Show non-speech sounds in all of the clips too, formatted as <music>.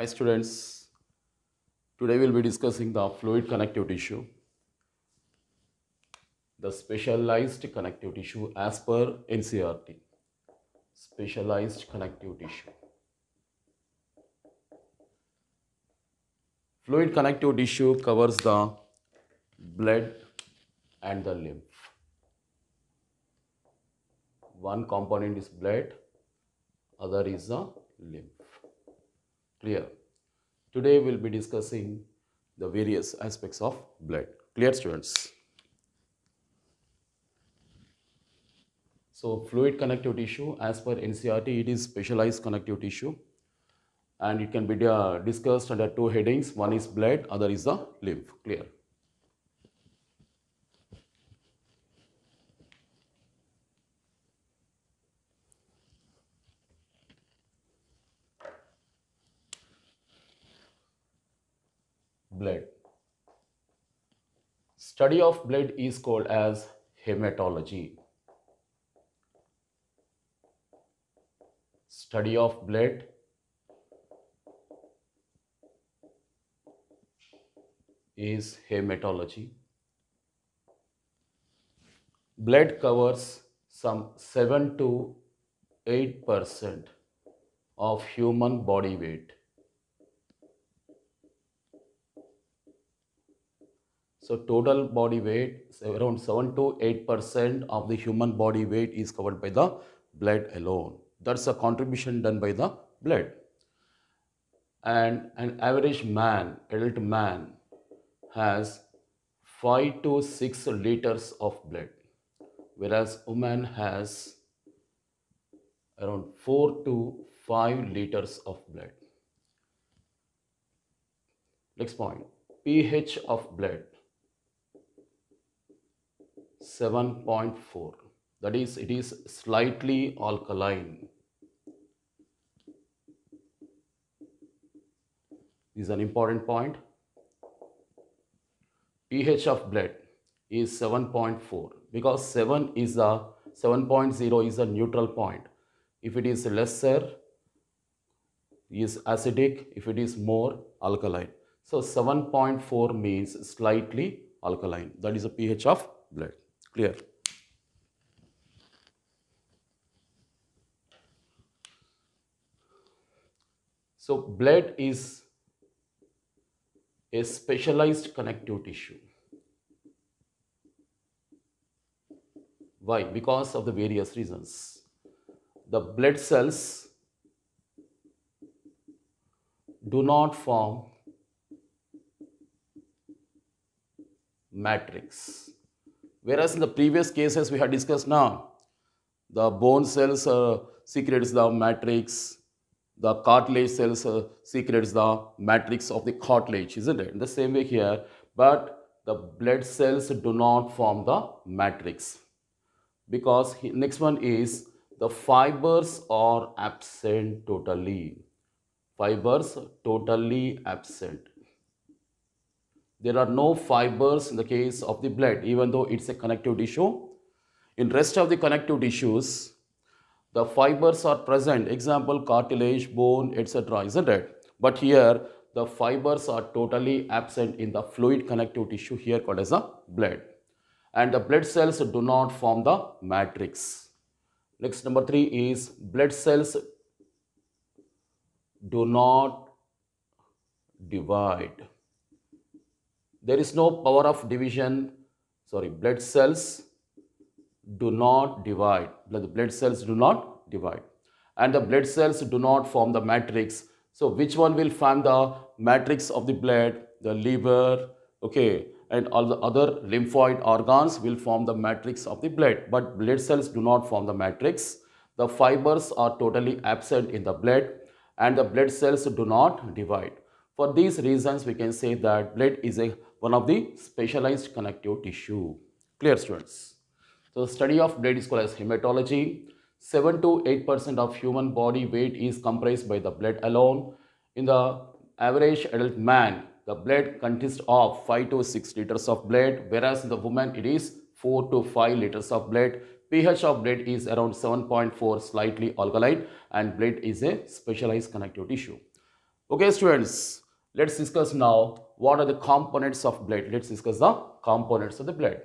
Hi students, today we will be discussing the fluid connective tissue. The specialized connective tissue as per NCRT. Specialized connective tissue. Fluid connective tissue covers the blood and the lymph. One component is blood, other is the lymph. Clear. Today we'll be discussing the various aspects of blood. Clear students? So fluid connective tissue as per NCRT it is specialized connective tissue and it can be uh, discussed under two headings one is blood other is the lymph. Clear. blood. Study of blood is called as hematology. Study of blood is hematology. Blood covers some 7 to 8 percent of human body weight. So total body weight around 7 to 8% of the human body weight is covered by the blood alone. That's a contribution done by the blood. And an average man, adult man has 5 to 6 liters of blood whereas woman has around 4 to 5 liters of blood. Next point, pH of blood 7.4 that is it is slightly alkaline this is an important point pH of blood is 7.4 because 7 is a 7.0 is a neutral point if it is lesser is acidic if it is more alkaline so 7.4 means slightly alkaline that is the pH of blood clear so blood is a specialized connective tissue why because of the various reasons the blood cells do not form matrix Whereas in the previous cases we had discussed now, the bone cells uh, secretes the matrix, the cartilage cells uh, secretes the matrix of the cartilage, isn't it? In the same way here, but the blood cells do not form the matrix because he, next one is the fibers are absent totally. Fibers totally absent. There are no fibers in the case of the blood, even though it's a connective tissue. In rest of the connective tissues, the fibers are present, example cartilage, bone, etc. Isn't it? But here, the fibers are totally absent in the fluid connective tissue here called as a blood. And the blood cells do not form the matrix. Next number three is blood cells do not divide. There is no power of division. Sorry, blood cells do not divide. Blood, blood cells do not divide. And the blood cells do not form the matrix. So which one will form the matrix of the blood? The liver, okay, and all the other lymphoid organs will form the matrix of the blood. But blood cells do not form the matrix. The fibers are totally absent in the blood and the blood cells do not divide. For these reasons, we can say that blood is a one of the specialized connective tissue. Clear students? So the study of blood is called as hematology. 7 to 8% of human body weight is comprised by the blood alone. In the average adult man, the blood consists of 5 to 6 liters of blood, whereas in the woman it is 4 to 5 liters of blood. pH of blood is around 7.4, slightly alkaline, and blood is a specialized connective tissue. Okay, students, let's discuss now what are the components of blood? Let's discuss the components of the blood.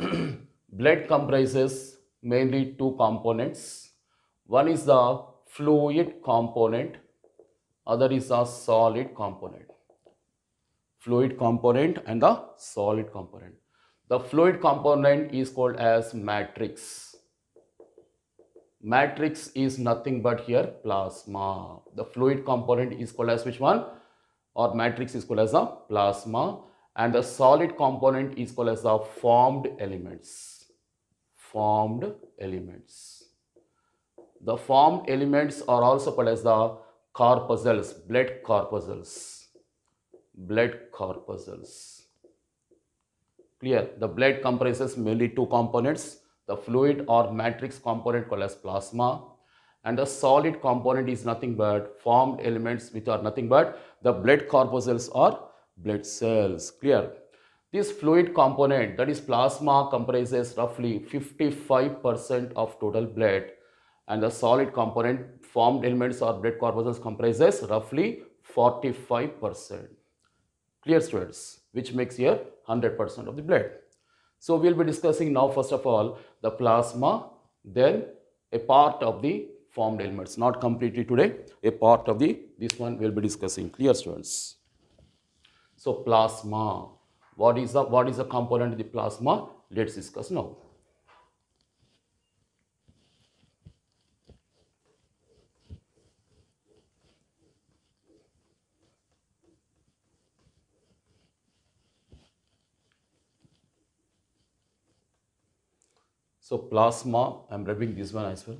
<clears throat> blood comprises mainly two components. One is the fluid component, other is the solid component. Fluid component and the solid component. The fluid component is called as matrix. Matrix is nothing but here plasma. The fluid component is called as which one? or matrix is called as a plasma and the solid component is called as the formed elements. Formed elements. The formed elements are also called as the corpuscles, blood corpuscles. Blood corpuscles. Clear? The blood comprises mainly two components, the fluid or matrix component called as plasma and the solid component is nothing but formed elements which are nothing but the blood corpuscles or blood cells. Clear? This fluid component that is plasma comprises roughly 55% of total blood and the solid component formed elements or blood corpuscles comprises roughly 45%. Clear students? Which makes here 100% of the blood. So, we will be discussing now first of all the plasma, then a part of the formed elements, not completely today, a part of the, this one we'll be discussing, clear students. So plasma, what is the, what is the component of the plasma? Let's discuss now. So plasma, I am rubbing this one as well.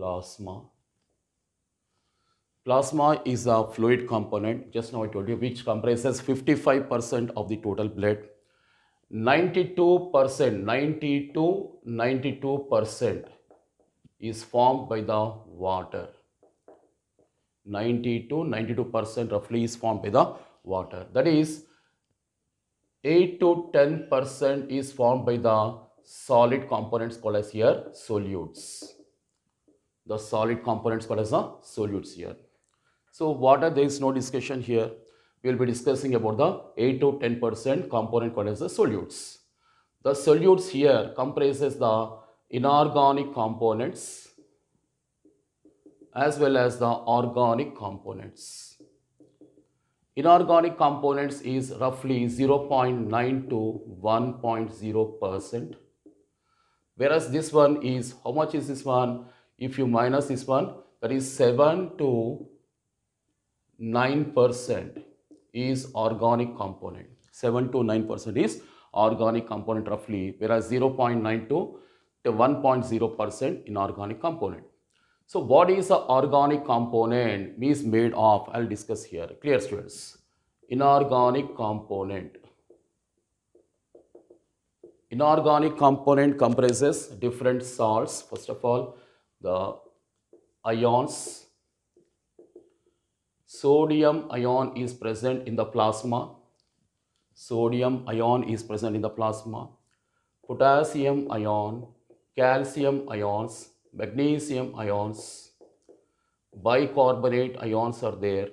plasma. Plasma is a fluid component, just now I told you, which comprises 55% of the total blood. 92%, 90 92% is formed by the water. 90 to 92% roughly is formed by the water. That is, 8 to 10% is formed by the solid components called as here solutes the solid components called as the solutes here. So water there is no discussion here. We will be discussing about the 8 to 10 percent component called as the solutes. The solutes here comprises the inorganic components as well as the organic components. Inorganic components is roughly 0.9 to 1.0 percent. Whereas this one is, how much is this one? if you minus this one, that is 7 to 9% is organic component. 7 to 9% is organic component roughly, whereas 0.9 to 1.0% inorganic component. So what is organic component means made of? I'll discuss here. Clear students? Inorganic component. Inorganic component comprises different salts first of all the ions sodium ion is present in the plasma sodium ion is present in the plasma potassium ion calcium ions magnesium ions bicarbonate ions are there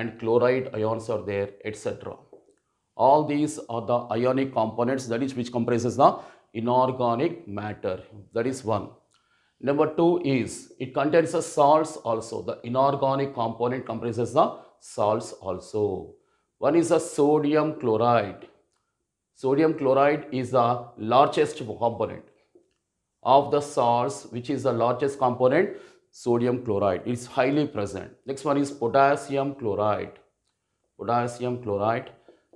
and chloride ions are there etc all these are the ionic components that is which comprises the inorganic matter that is one Number two is it contains the salts also. The inorganic component comprises the salts also. One is the sodium chloride. Sodium chloride is the largest component of the salts which is the largest component sodium chloride is highly present. Next one is potassium chloride. Potassium chloride.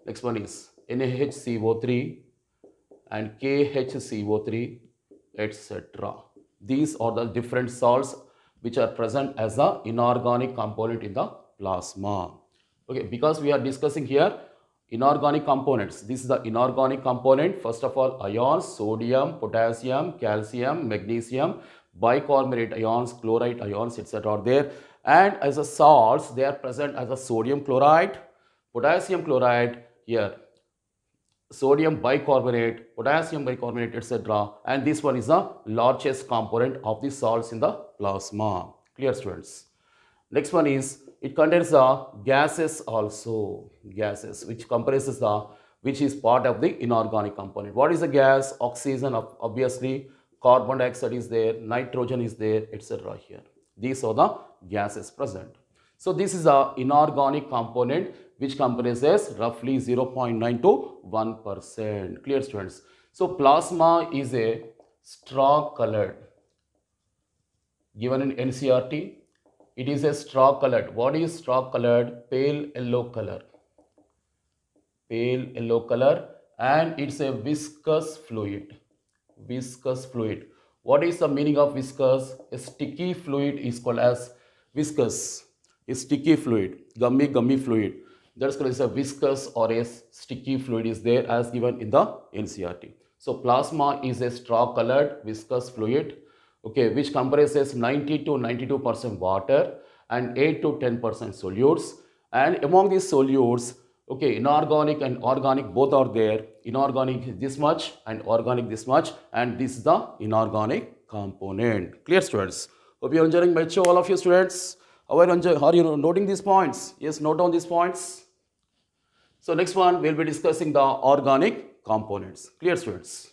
Next one is NaHCO3 and KHCO3 etc. These are the different salts which are present as the inorganic component in the plasma. Okay, because we are discussing here inorganic components. This is the inorganic component. First of all, ions, sodium, potassium, calcium, magnesium, bicarbonate ions, chloride ions, etc. are there. And as a salts, they are present as a sodium chloride, potassium chloride here, sodium bicarbonate, potassium bicarbonate, etc. And this one is the largest component of the salts in the plasma. Clear students? Next one is it contains the gases also, gases which comprises the which is part of the inorganic component. What is the gas? Oxygen, obviously, carbon dioxide is there, nitrogen is there, etc. here. These are the gases present. So, this is a inorganic component which comprises roughly 0.9 to 1%. Clear students? So plasma is a straw colored given in NCRT. It is a straw colored. What is straw colored? Pale yellow color. Pale yellow color and it's a viscous fluid. Viscous fluid. What is the meaning of viscous? A sticky fluid is called as viscous. A sticky fluid, gummy, gummy fluid. That is called a viscous or a sticky fluid is there as given in the NCRT. So plasma is a straw colored viscous fluid okay, which comprises 90 to 92 percent water and 8 to 10 percent solutes and among these solutes okay inorganic and organic both are there inorganic this much and organic this much and this is the inorganic component clear students hope you are enjoying my show all of you students are you, are you noting these points yes note down these points so next one, we'll be discussing the organic components. Clear students?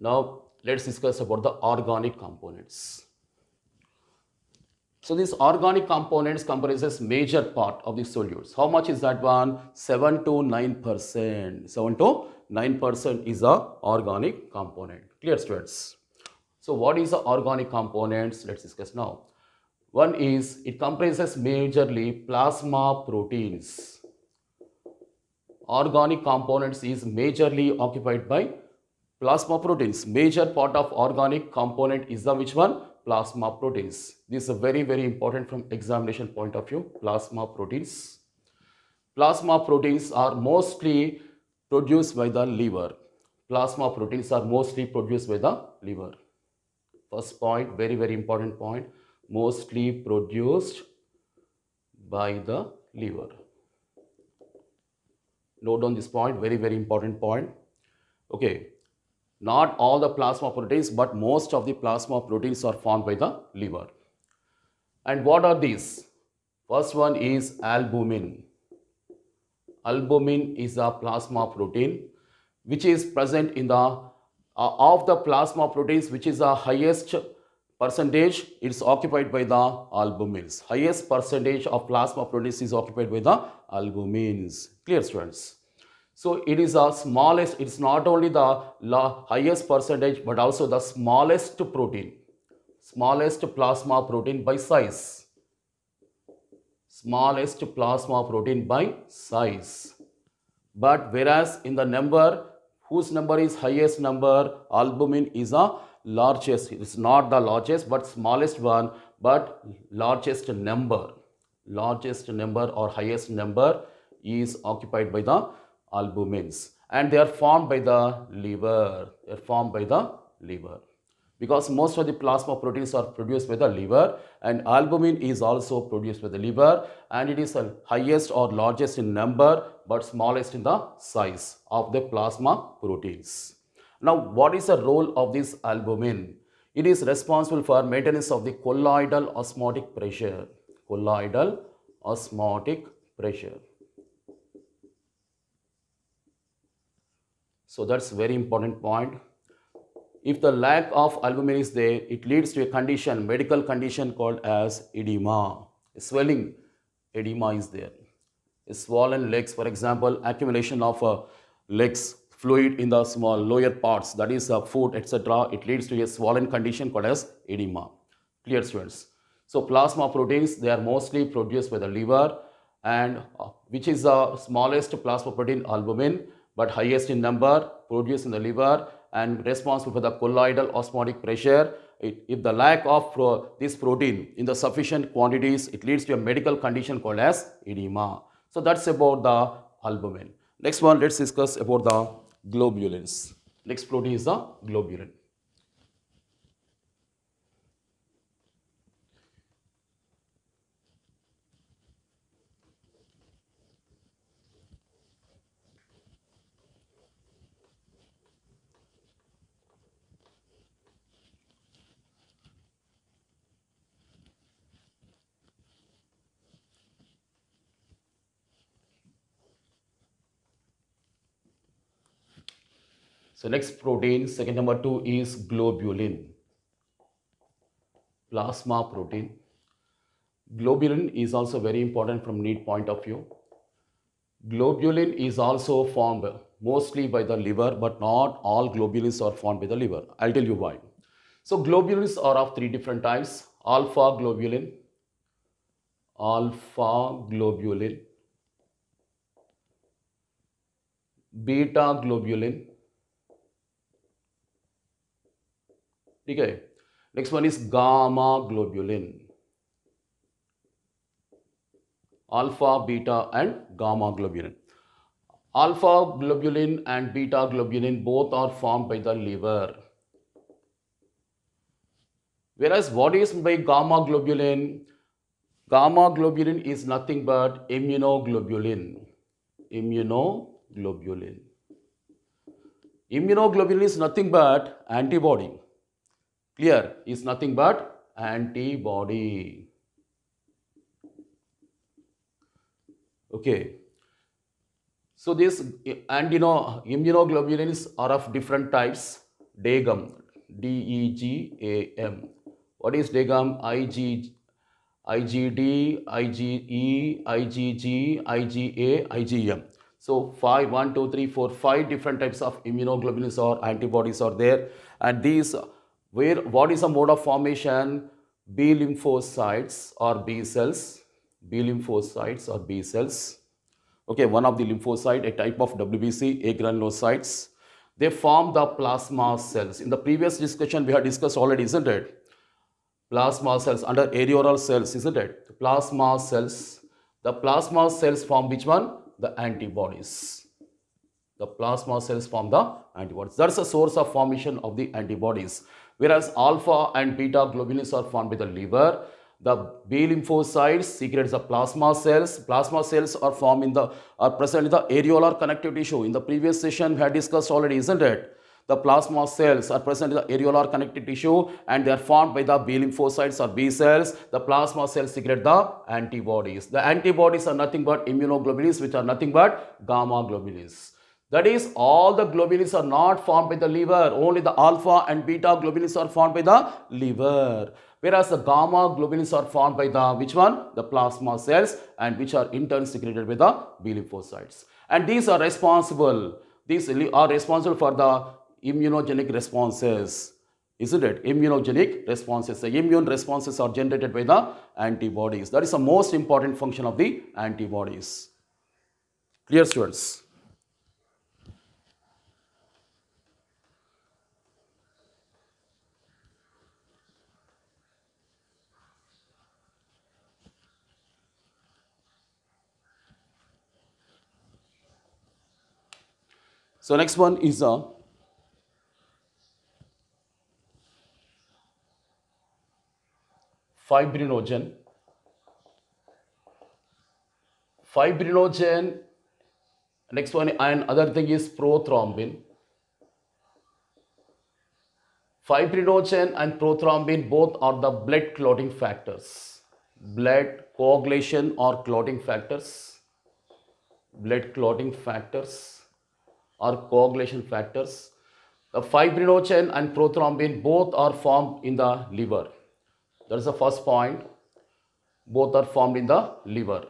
Now, let's discuss about the organic components. So these organic components comprises major part of the solutes. How much is that one? 7 to 9%. 7 to 9% is the organic component. Clear students? So what is the organic components? Let's discuss now. One is it comprises majorly plasma proteins. Organic components is majorly occupied by plasma proteins. Major part of organic component is the which one? Plasma proteins. This is very very important from examination point of view. Plasma proteins. Plasma proteins are mostly produced by the liver plasma proteins are mostly produced by the liver. First point, very, very important point, mostly produced by the liver. Note on this point, very, very important point. Okay, not all the plasma proteins, but most of the plasma proteins are formed by the liver. And what are these? First one is albumin. Albumin is a plasma protein which is present in the uh, of the plasma proteins which is the highest percentage it's occupied by the albumins highest percentage of plasma proteins is occupied by the albumins clear students so it is the smallest it's not only the highest percentage but also the smallest protein smallest plasma protein by size smallest plasma protein by size but whereas in the number whose number is highest number albumin is a largest it's not the largest but smallest one but largest number largest number or highest number is occupied by the albumins and they are formed by the liver they are formed by the liver because most of the plasma proteins are produced by the liver and albumin is also produced by the liver and it is the highest or largest in number but smallest in the size of the plasma proteins. Now what is the role of this albumin? It is responsible for maintenance of the colloidal osmotic pressure. Colloidal osmotic pressure. So that's very important point if the lack of albumin is there, it leads to a condition, medical condition called as edema. A swelling, edema is there. A swollen legs, for example, accumulation of a uh, legs, fluid in the small lower parts, that is a uh, foot, etc. It leads to a swollen condition called as edema. Clear students. So plasma proteins, they are mostly produced by the liver and uh, which is the smallest plasma protein albumin but highest in number produced in the liver and responsible for the colloidal osmotic pressure. It, if the lack of pro, this protein in the sufficient quantities, it leads to a medical condition called as edema. So that's about the albumin. Next one, let's discuss about the globulins. Next protein is the globulin. So next protein, second number two is globulin. Plasma protein. Globulin is also very important from need point of view. Globulin is also formed mostly by the liver, but not all globulins are formed by the liver. I'll tell you why. So globulins are of three different types. Alpha globulin, alpha globulin, beta globulin, ठीक है next one is gamma alpha, beta and gamma globulin. Alpha globulin and beta globulin both are formed by the liver. Whereas what is by gamma globulin? Gamma globulin is nothing but immunoglobulin. Immunoglobulin. Immunoglobulin is nothing but antibody clear is nothing but antibody. Okay. So this and you know immunoglobulins are of different types. DEGAM, D-E-G-A-M. What is DEGAM? IG, IGD, IGE, IGG, IGA, IGM. So 5, 1, 2, 3, 4, 5 different types of immunoglobulins or antibodies are there and these where what is the mode of formation B lymphocytes or B cells, B lymphocytes or B cells. Okay, one of the lymphocyte, a type of WBC, a granulocytes. They form the plasma cells. In the previous discussion, we had discussed already, isn't it? Plasma cells under areolar cells, isn't it? The plasma cells. The plasma cells form which one? The antibodies. The plasma cells form the antibodies. That's the source of formation of the antibodies. Whereas alpha and beta globulins are formed by the liver. The B lymphocytes secrete the plasma cells. Plasma cells are formed in the are present in the areolar connective tissue. In the previous session, we had discussed already, isn't it? The plasma cells are present in the areolar connective tissue and they are formed by the B lymphocytes or B cells. The plasma cells secrete the antibodies. The antibodies are nothing but immunoglobulins which are nothing but gamma globulins. That is, all the globulins are not formed by the liver. Only the alpha and beta globulins are formed by the liver. Whereas the gamma globulins are formed by the, which one? The plasma cells and which are in turn secreted by the B lymphocytes. And these are responsible. These are responsible for the immunogenic responses. Isn't it? Immunogenic responses. The immune responses are generated by the antibodies. That is the most important function of the antibodies. Clear students? So next one is a uh, fibrinogen. Fibrinogen, next one and other thing is prothrombin. Fibrinogen and prothrombin both are the blood clotting factors. Blood coagulation or clotting factors. Blood clotting factors are coagulation factors. The fibrinogen and prothrombin both are formed in the liver. That is the first point. Both are formed in the liver.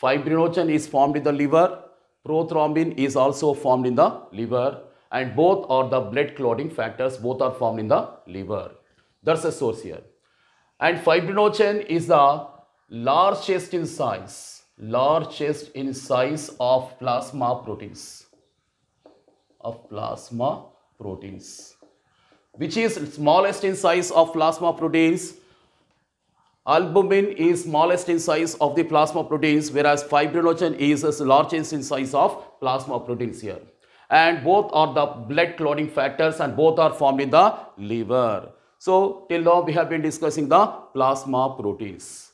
Fibrinogen is formed in the liver. Prothrombin is also formed in the liver. And both are the blood clotting factors. Both are formed in the liver. That's the source here. And fibrinogen is the largest in size. Largest in size of plasma proteins of plasma proteins. Which is smallest in size of plasma proteins? Albumin is smallest in size of the plasma proteins whereas fibrinogen is as largest in size of plasma proteins here. And both are the blood clotting factors and both are formed in the liver. So till now we have been discussing the plasma proteins.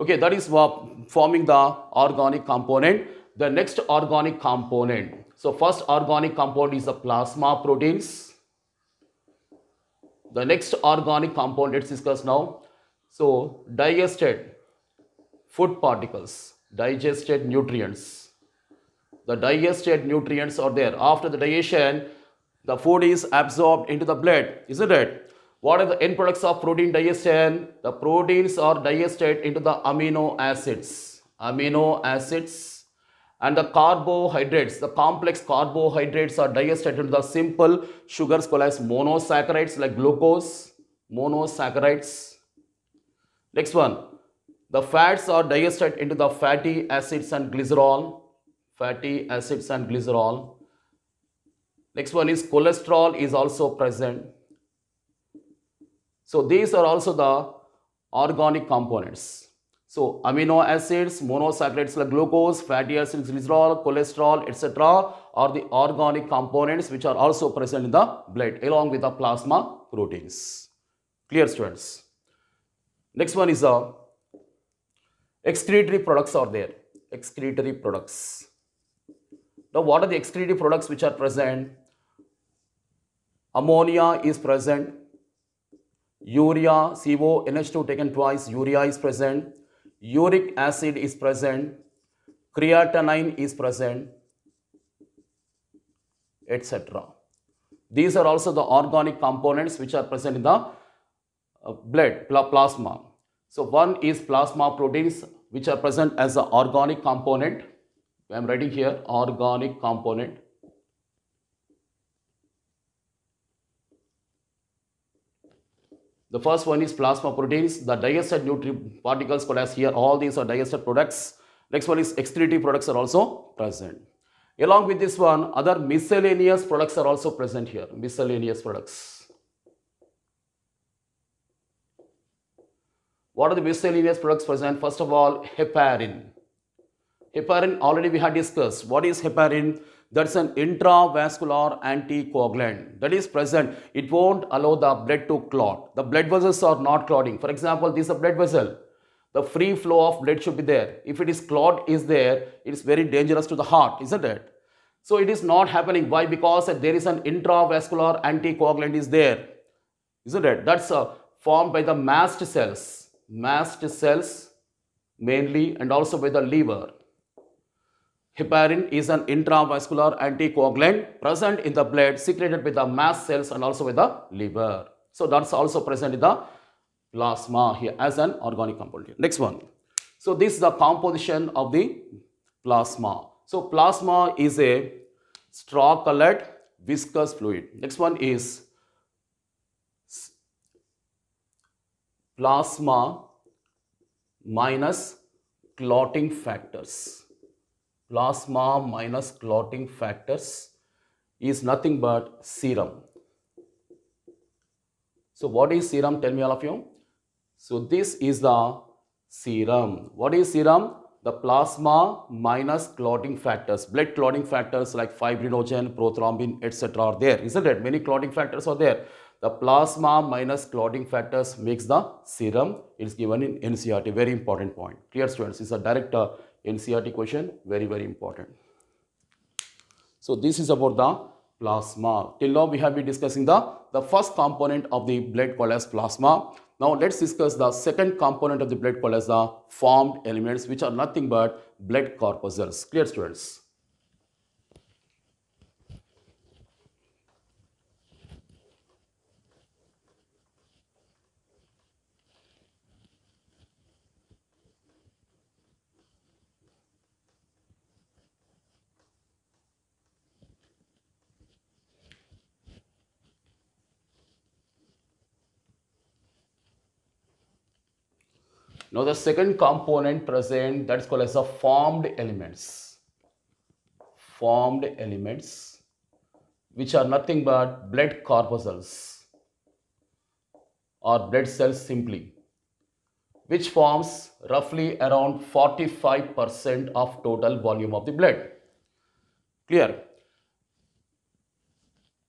Okay, that is forming the organic component. The next organic component so first organic compound is the plasma proteins. The next organic compound let's discuss now. So digested food particles, digested nutrients. The digested nutrients are there. After the digestion, the food is absorbed into the blood, isn't it? What are the end products of protein digestion? The proteins are digested into the amino acids. Amino acids and the carbohydrates the complex carbohydrates are digested into the simple sugars called as monosaccharides like glucose monosaccharides next one the fats are digested into the fatty acids and glycerol fatty acids and glycerol next one is cholesterol is also present so these are also the organic components so amino acids, monosaccharides like glucose, fatty acids, glycerol, cholesterol, etc. are the organic components which are also present in the blood along with the plasma proteins. Clear students? Next one is the uh, excretory products are there. Excretory products. Now what are the excretory products which are present? Ammonia is present. Urea, CO, NH2 taken twice, urea is present uric acid is present, creatinine is present, etc. These are also the organic components which are present in the uh, blood, pl plasma. So one is plasma proteins which are present as the organic component. I am writing here organic component. The first one is plasma proteins, the digested nutrient particles called here, all these are digested products. Next one is excretory products are also present. Along with this one, other miscellaneous products are also present here, miscellaneous products. What are the miscellaneous products present? First of all, heparin. Heparin already we had discussed. What is heparin? that's an intravascular anticoagulant that is present. It won't allow the blood to clot. The blood vessels are not clotting. For example, this is a blood vessel. The free flow of blood should be there. If it is clot is there, it's very dangerous to the heart, isn't it? So it is not happening. Why? Because there is an intravascular anticoagulant is there, isn't it? That's uh, formed by the mast cells, mast cells mainly and also by the liver. Heparin is an intravascular anticoagulant present in the blood secreted by the mast cells and also by the liver. So that's also present in the plasma here as an organic compound. Here. Next one. So this is the composition of the plasma. So plasma is a straw colored viscous fluid. Next one is plasma minus clotting factors plasma minus clotting factors is nothing but serum. So what is serum? Tell me all of you. So this is the serum. What is serum? The plasma minus clotting factors. Blood clotting factors like fibrinogen, prothrombin, etc. are there. Isn't it? Many clotting factors are there. The plasma minus clotting factors makes the serum. It is given in NCRT. Very important point. Clear students. It's a direct uh, NCRT question, very, very important. So this is about the plasma. Till now we have been discussing the, the first component of the blood called as plasma. Now let's discuss the second component of the blood called as the formed elements which are nothing but blood corpuscles. Clear students? Now the second component present that's called as a formed elements. Formed elements which are nothing but blood corpuscles or blood cells simply which forms roughly around 45% of total volume of the blood. Clear?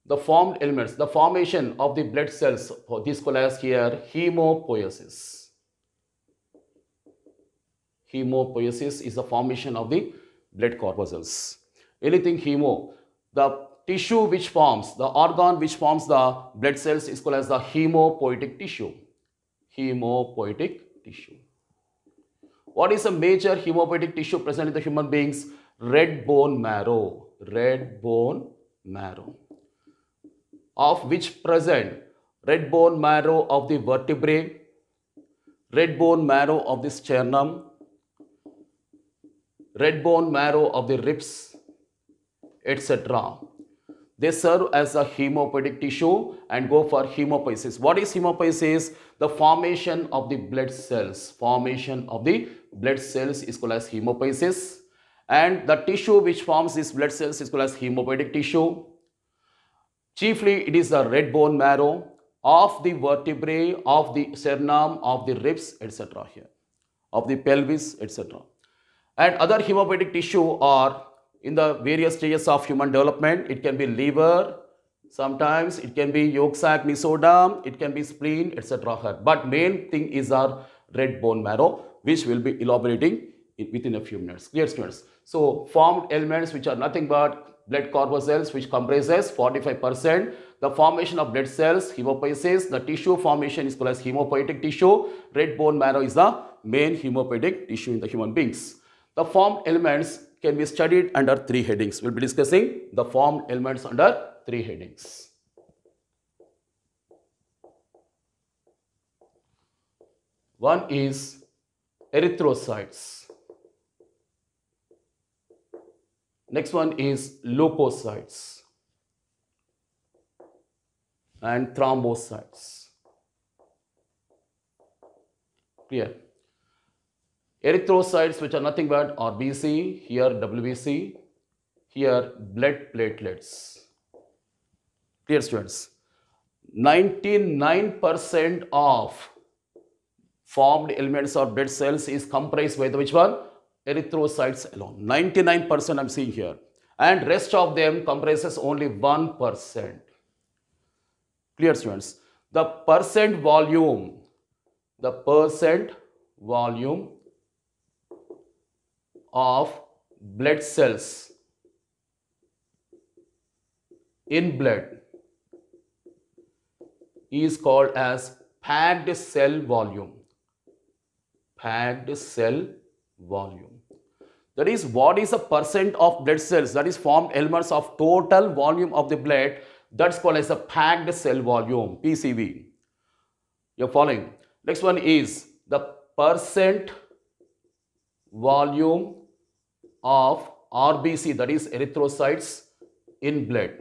The formed elements, the formation of the blood cells, this called as here hemopoiesis Hemopoiesis is the formation of the blood corpuscles. Anything hemo, the tissue which forms, the organ which forms the blood cells is called as the hemopoietic tissue. Hemopoietic tissue. What is a major hemopoietic tissue present in the human beings? Red bone marrow. Red bone marrow. Of which present red bone marrow of the vertebrae, red bone marrow of the sternum, red bone marrow of the ribs, etc. They serve as a hemoptic tissue and go for hemopiesis. What is hemopiesis? The formation of the blood cells. Formation of the blood cells is called as hemopiesis. And the tissue which forms these blood cells is called as hemoptic tissue. Chiefly, it is the red bone marrow of the vertebrae, of the sternum, of the ribs, etc. here, of the pelvis, etc and other hematopoietic tissue are in the various stages of human development. It can be liver, sometimes it can be yolk sac, mesoderm, it can be spleen, etc. But main thing is our red bone marrow, which we'll be elaborating within a few minutes. Clear students? So formed elements which are nothing but blood corpuscles which comprises 45%. The formation of blood cells, hemopoiesis, the tissue formation is called as hemopoietic tissue. Red bone marrow is the main hemopoietic tissue in the human beings. The form elements can be studied under three headings. We'll be discussing the form elements under three headings. One is erythrocytes. Next one is leukocytes and thrombocytes. Clear? Erythrocytes which are nothing but RBC, here WBC, here blood platelets. Clear students? 99% of formed elements or blood cells is comprised by the which one? Erythrocytes alone. 99% I'm seeing here. And rest of them comprises only 1%. Clear students? The percent volume, the percent volume of blood cells in blood is called as packed cell volume packed cell volume that is what is the percent of blood cells that is formed elements of total volume of the blood that's called as a packed cell volume pcv you're following next one is the percent volume of RBC that is erythrocytes in blood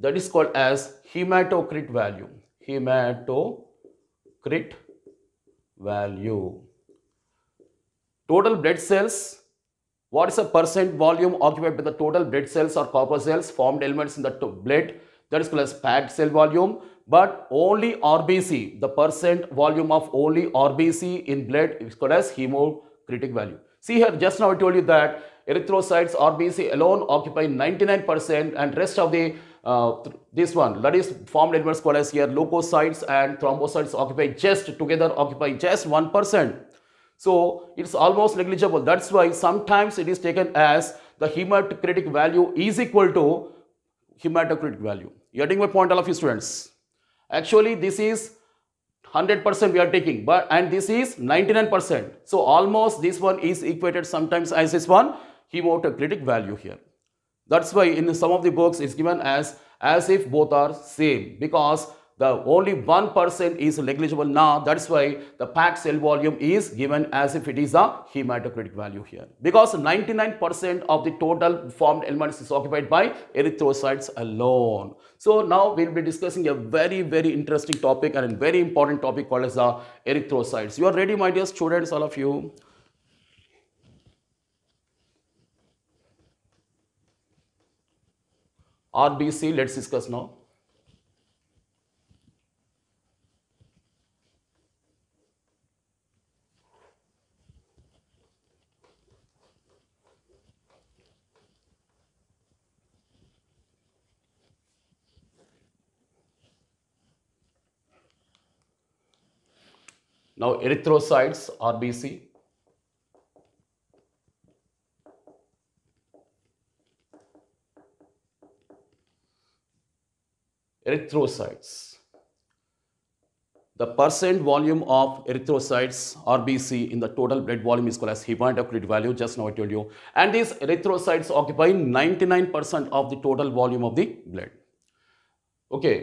that is called as hematocrit value hematocrit value total blood cells what is the percent volume occupied by the total blood cells or corpuscles formed elements in the blood that is called as packed cell volume but only RBC, the percent volume of only RBC in blood is called as hemocritic value. See here, just now I told you that erythrocytes RBC alone occupy 99% and rest of the uh, this one that is formed elements called as here leukocytes and thrombocytes occupy just together occupy just 1%. So it's almost negligible. That's why sometimes it is taken as the hematocritic value is equal to hematocritic value. You are getting my point all of you students? Actually, this is 100% we are taking but and this is 99%. So almost this one is equated sometimes as this one critic value here. That's why in some of the books it's given as as if both are same because the only one is negligible now. That's why the packed cell volume is given as if it is a hematocrit value here. Because 99% of the total formed elements is occupied by erythrocytes alone. So now we'll be discussing a very, very interesting topic and a very important topic called as the erythrocytes. You are ready, my dear students, all of you? RBC, let's discuss now. Now erythrocytes RBC erythrocytes. The percent volume of erythrocytes RBC in the total blood volume is called as hematocrit value just now I told you and these erythrocytes occupy 99% of the total volume of the blood. Okay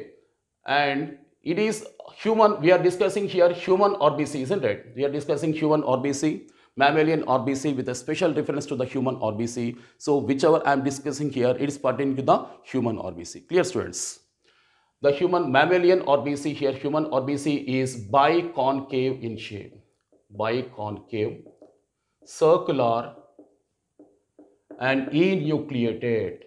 and it is human, we are discussing here human RBC, isn't it? We are discussing human RBC, mammalian RBC with a special reference to the human RBC. So whichever I am discussing here, it is pertaining to the human RBC. Clear students? The human mammalian RBC here, human RBC is biconcave in shape. Biconcave, circular and enucleated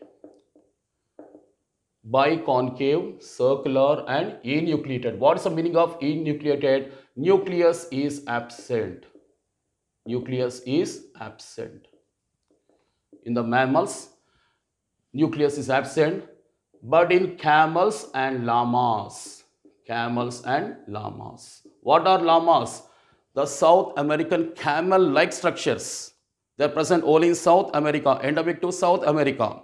biconcave, circular and enucleated. What is the meaning of enucleated? Nucleus is absent. Nucleus is absent. In the mammals, nucleus is absent. But in camels and llamas, camels and llamas. What are llamas? The South American camel-like structures. They are present only in South America, endemic to South America.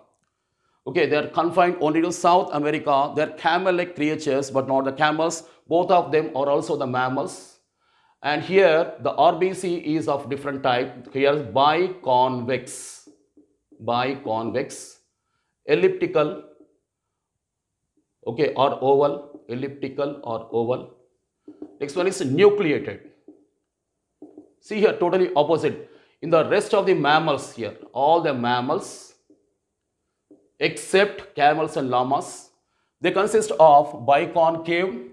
Okay, they are confined only to South America. They are camel-like creatures, but not the camels. Both of them are also the mammals. And here, the RBC is of different type. Here, biconvex, biconvex, elliptical, okay, or oval, elliptical or oval. Next one is nucleated. See here, totally opposite. In the rest of the mammals here, all the mammals, except camels and llamas. They consist of biconcave,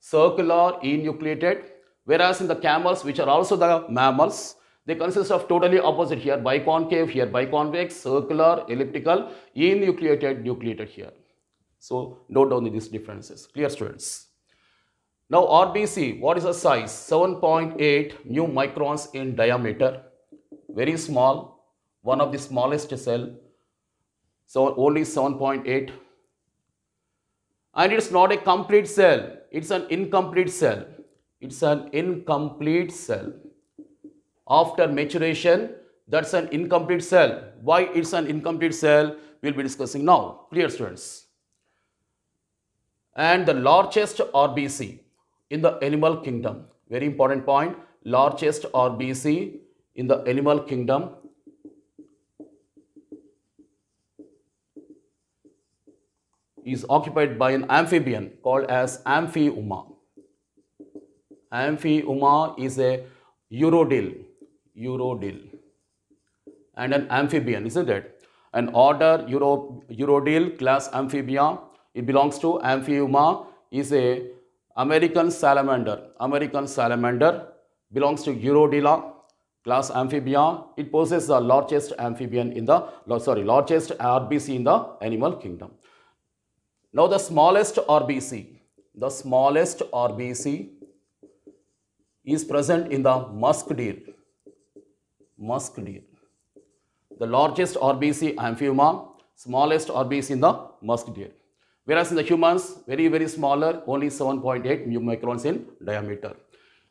circular, enucleated, whereas in the camels, which are also the mammals, they consist of totally opposite here, biconcave here, biconvex, circular, elliptical, enucleated, nucleated here. So, note down these differences. Clear students? Now, RBC, what is the size? 7.8 new microns in diameter. Very small, one of the smallest cell so only 7.8 and it's not a complete cell it's an incomplete cell it's an incomplete cell after maturation that's an incomplete cell why it's an incomplete cell we'll be discussing now clear students and the largest rbc in the animal kingdom very important point largest rbc in the animal kingdom is occupied by an amphibian called as Amphiuma. Amphiuma is a Eurodil, Eurodil and an amphibian, isn't it? An order Euro, Eurodil class amphibia. It belongs to Amphiuma is a American salamander. American salamander belongs to Eurodila class amphibia. It possesses the largest amphibian in the sorry largest RBC in the animal kingdom. Now the smallest RBC, the smallest RBC is present in the musk deer. Musk deer. The largest RBC amphima, smallest RBC in the musk deer. Whereas in the humans, very, very smaller, only 7.8 microns in diameter.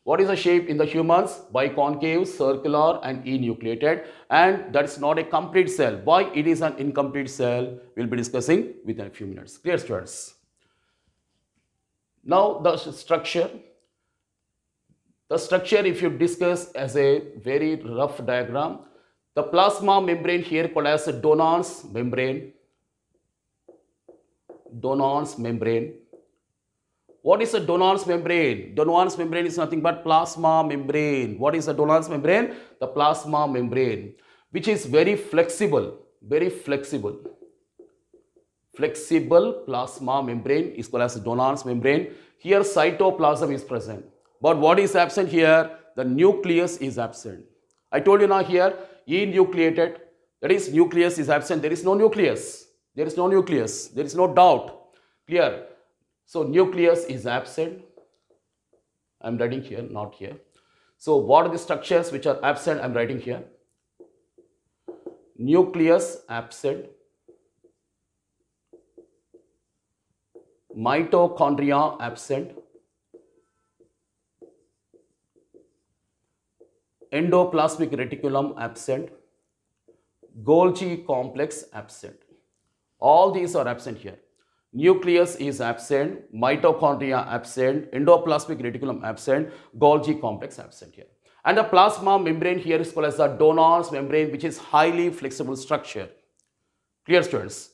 What is the shape in the humans? Biconcave, circular and enucleated and that's not a complete cell. Why it is an incomplete cell? We'll be discussing within a few minutes. Clear students? Now the structure. The structure if you discuss as a very rough diagram, the plasma membrane here called as a Donans membrane. Donans membrane what is a Donald's membrane? Donald's membrane is nothing but plasma membrane. What is a Donald's membrane? The plasma membrane, which is very flexible, very flexible. Flexible plasma membrane is called as Donald's membrane. Here cytoplasm is present. But what is absent here? The nucleus is absent. I told you now here, enucleated, that is nucleus is absent. There is no nucleus. There is no nucleus. There is no doubt. Clear? So nucleus is absent. I'm writing here, not here. So what are the structures which are absent? I'm writing here. Nucleus absent. Mitochondria absent. endoplasmic reticulum absent, Golgi complex absent. All these are absent here nucleus is absent, mitochondria absent, endoplasmic reticulum absent, Golgi complex absent here. And the plasma membrane here is called as the donor's membrane which is highly flexible structure. Clear students?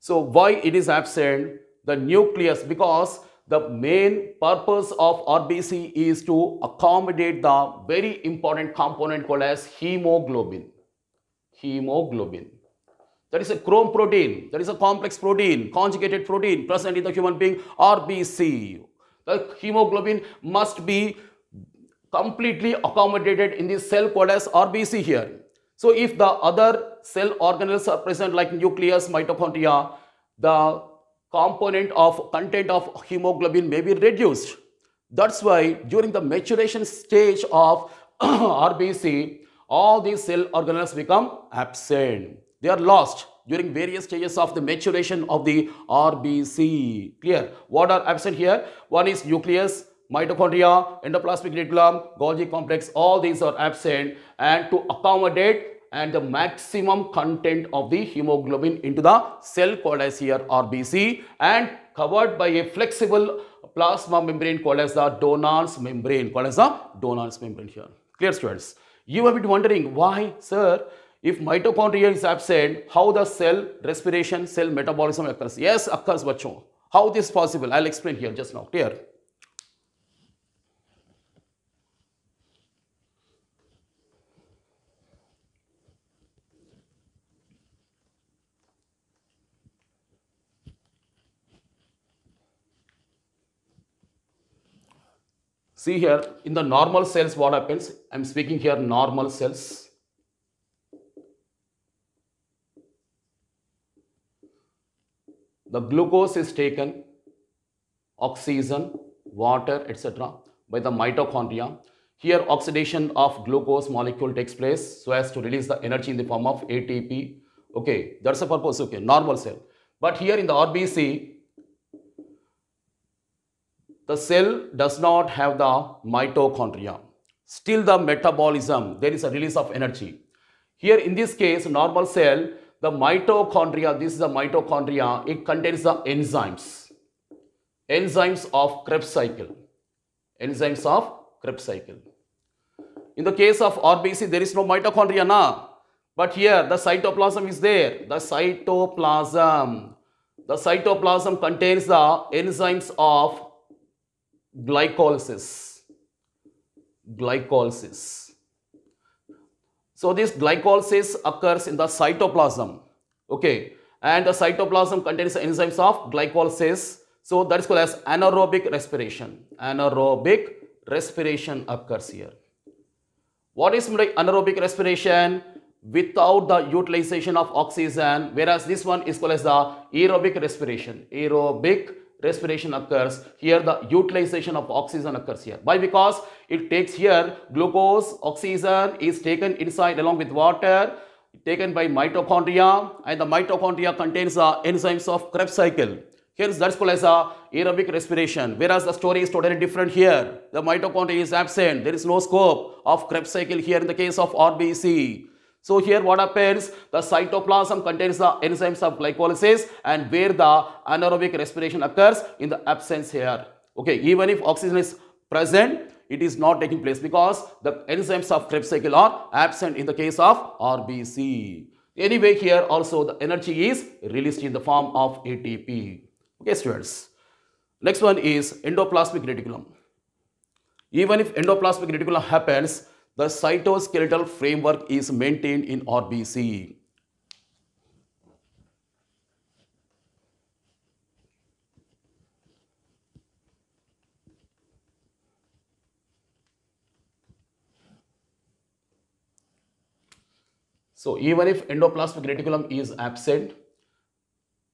So why it is absent? The nucleus because the main purpose of RBC is to accommodate the very important component called as hemoglobin. Hemoglobin. That is a chrome protein. That is a complex protein, conjugated protein present in the human being RBC. The hemoglobin must be completely accommodated in the cell called as RBC here. So if the other cell organelles are present like nucleus, mitochondria, the component of content of hemoglobin may be reduced. That's why during the maturation stage of RBC, <clears throat> all these cell organelles become absent. They are lost during various stages of the maturation of the RBC. Clear? What are absent here? One is nucleus, mitochondria, endoplasmic reticulum, Golgi complex. All these are absent and to accommodate and the maximum content of the hemoglobin into the cell called as here RBC and covered by a flexible plasma membrane called as the donor's membrane called as the donor's membrane here. Clear students? You have been wondering why sir if mitochondria is absent, how the cell respiration, cell metabolism occurs? Yes, occurs, bachon. How this possible? I'll explain here just now. Clear? See here, in the normal cells, what happens? I'm speaking here normal cells. the glucose is taken, oxygen, water, etc. by the mitochondria. Here oxidation of glucose molecule takes place so as to release the energy in the form of ATP. Okay, that's the purpose, okay, normal cell. But here in the RBC, the cell does not have the mitochondria. Still the metabolism, there is a release of energy. Here in this case, normal cell, the mitochondria, this is the mitochondria, it contains the enzymes. Enzymes of Krebs cycle. Enzymes of Krebs cycle. In the case of RBC, there is no mitochondria now. But here, the cytoplasm is there. The cytoplasm. The cytoplasm contains the enzymes of glycolysis. Glycolysis. So this glycolysis occurs in the cytoplasm. Okay. And the cytoplasm contains enzymes of glycolysis. So that is called as anaerobic respiration. Anaerobic respiration occurs here. What is anaerobic respiration? Without the utilization of oxygen, whereas this one is called as the aerobic respiration. Aerobic respiration occurs. Here the utilization of oxygen occurs here. Why? Because it takes here glucose, oxygen is taken inside along with water taken by mitochondria and the mitochondria contains the enzymes of Krebs cycle. Here that's called as a aerobic respiration, whereas the story is totally different here. The mitochondria is absent. There is no scope of Krebs cycle here in the case of RBC. So here what happens? The cytoplasm contains the enzymes of glycolysis and where the anaerobic respiration occurs in the absence here. Okay, even if oxygen is present, it is not taking place because the enzymes of Krebs cycle are absent in the case of RBC. Anyway, here also the energy is released in the form of ATP. Okay, students. Next one is endoplasmic reticulum. Even if endoplasmic reticulum happens, the cytoskeletal framework is maintained in RBC. So even if endoplasmic reticulum is absent,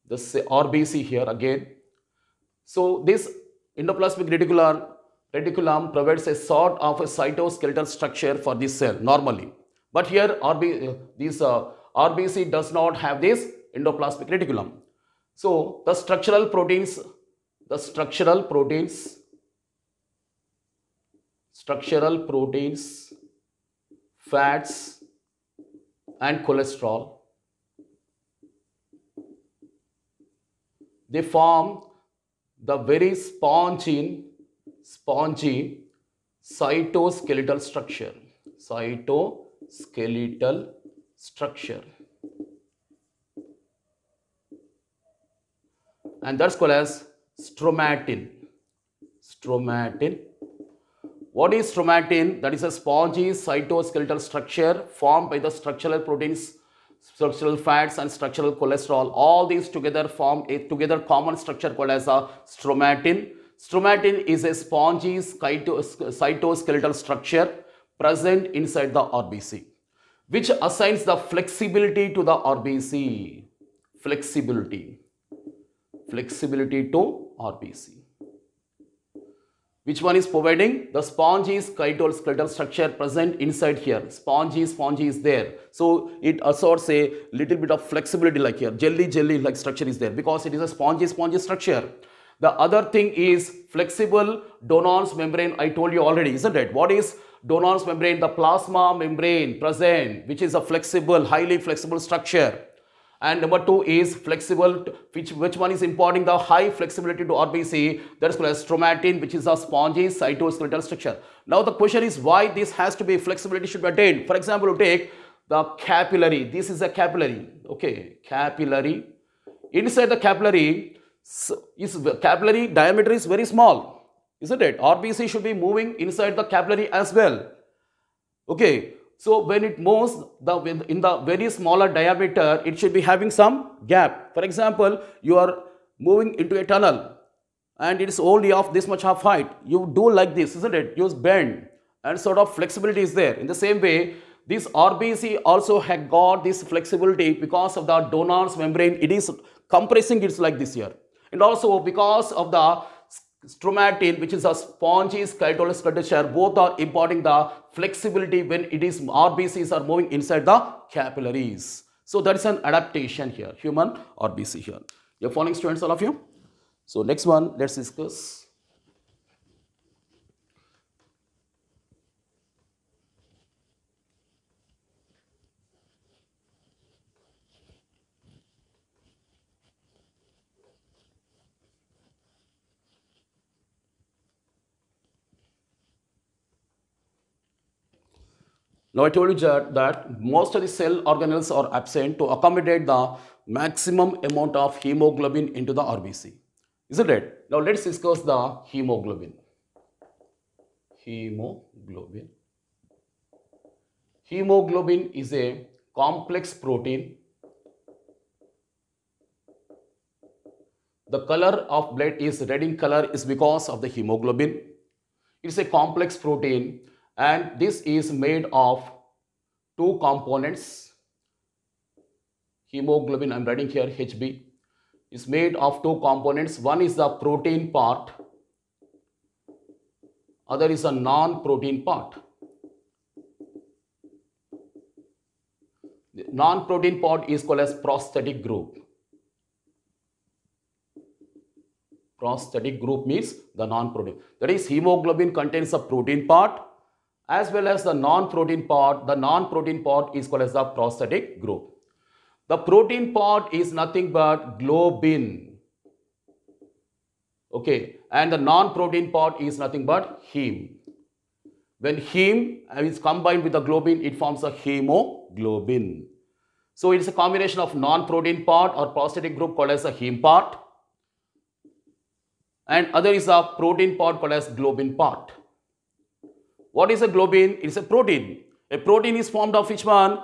the RBC here again. So this endoplasmic reticular reticulum provides a sort of a cytoskeletal structure for this cell normally. But here RB, this, uh, RBC does not have this endoplasmic reticulum. So the structural proteins, the structural proteins, structural proteins, fats and cholesterol, they form the very sponge in spongy cytoskeletal structure. Cytoskeletal structure. And that's called as stromatin. Stromatin. What is stromatin? That is a spongy cytoskeletal structure formed by the structural proteins structural fats and structural cholesterol all these together form a together common structure called as a stromatin Stromatin is a spongy cytoskeletal structure present inside the RBC, which assigns the flexibility to the RBC. Flexibility. Flexibility to RBC. Which one is providing? The spongy cytoskeletal structure present inside here. Spongy, spongy is there. So it asserts a little bit of flexibility like here. Jelly, jelly like structure is there because it is a spongy, spongy structure. The other thing is flexible donor's membrane. I told you already, isn't it? What is donor's membrane? The plasma membrane present, which is a flexible, highly flexible structure. And number two is flexible, which, which one is imparting the high flexibility to RBC? That is called as stromatin, which is a spongy cytoskeletal structure. Now the question is why this has to be flexibility should be attained. For example, take the capillary. This is a capillary. Okay, capillary. Inside the capillary, so its capillary diameter is very small, isn't it? RBC should be moving inside the capillary as well. Okay, so when it moves the in the very smaller diameter, it should be having some gap. For example, you are moving into a tunnel and it's only of this much half height. You do like this, isn't it? You bend and sort of flexibility is there. In the same way, this RBC also had got this flexibility because of the donor's membrane. It is compressing it like this here. And also because of the stromatin which is a spongy skeletal structure both are imparting the flexibility when it is RBCs are moving inside the capillaries. So that is an adaptation here human RBC here. You're following students all of you? So next one let's discuss. Now I told you that most of the cell organelles are absent to accommodate the maximum amount of hemoglobin into the RBC. Isn't it? Now let's discuss the hemoglobin. Hemoglobin. Hemoglobin is a complex protein. The color of blood is red in color is because of the hemoglobin. It's a complex protein and this is made of two components hemoglobin I'm writing here HB is made of two components one is the protein part other is a non-protein part non-protein part is called as prosthetic group prosthetic group means the non-protein that is hemoglobin contains a protein part as well as the non-protein part. The non-protein part is called as the prosthetic group. The protein part is nothing but globin. Okay, and the non-protein part is nothing but heme. When heme uh, is combined with the globin, it forms a hemoglobin. So it's a combination of non-protein part or prosthetic group called as a heme part. And other is a protein part called as globin part. What is a globin? It's a protein. A protein is formed of which one?